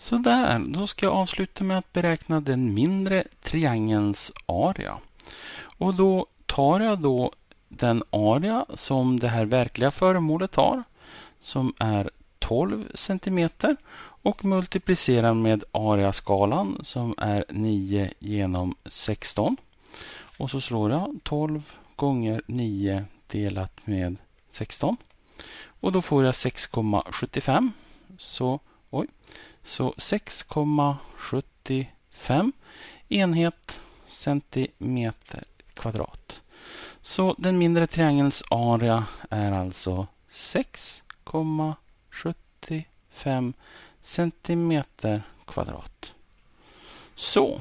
Sådär, då ska jag avsluta med att beräkna den mindre triangelns area. Och då tar jag då den area som det här verkliga föremålet har, som är 12 cm och multiplicerar med areaskalan som är 9 genom 16. Och så slår jag 12 gånger 9 delat med 16. Och då får jag 6,75. Så Oj. Så 6,75 enhet centimeter kvadrat. Så den mindre triangelns area är alltså 6,75 centimeter kvadrat. Så